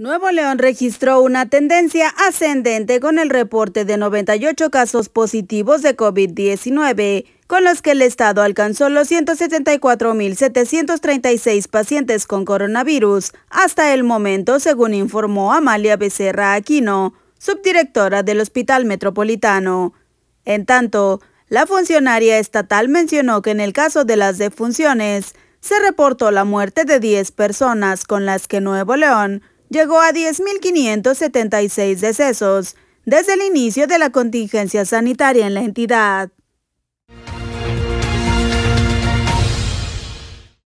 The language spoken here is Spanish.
Nuevo León registró una tendencia ascendente con el reporte de 98 casos positivos de COVID-19, con los que el Estado alcanzó los 174.736 pacientes con coronavirus hasta el momento, según informó Amalia Becerra Aquino, subdirectora del Hospital Metropolitano. En tanto, la funcionaria estatal mencionó que en el caso de las defunciones, se reportó la muerte de 10 personas con las que Nuevo León llegó a 10.576 decesos desde el inicio de la contingencia sanitaria en la entidad.